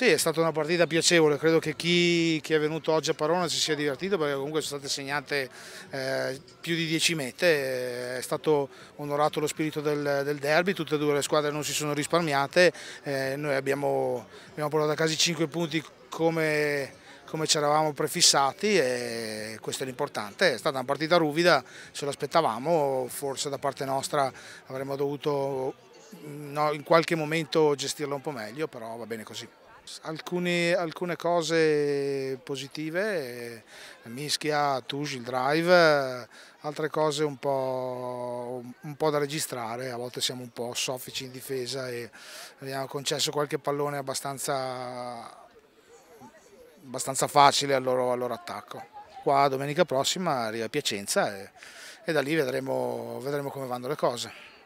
Sì, è stata una partita piacevole, credo che chi, chi, è venuto oggi a Parona si sia divertito perché comunque sono state segnate eh, più di 10 mete, è stato onorato lo spirito del, del, derby, tutte e due le squadre non si sono risparmiate, eh, noi abbiamo, abbiamo, portato a casa i 5 punti come, come ci eravamo prefissati e questo è l'importante, è stata una partita ruvida, ce l'aspettavamo, forse da parte nostra avremmo dovuto no, in qualche momento gestirlo un po' meglio, però va bene così. Alcune, alcune cose positive, eh, mischia, touche, il drive, eh, altre cose un po', un po', da registrare, a volte siamo un po' soffici in difesa e abbiamo concesso qualche pallone abbastanza, abbastanza facile al loro, al loro attacco qua domenica prossima arriva Piacenza e, e da lì vedremo, vedremo come vanno le cose.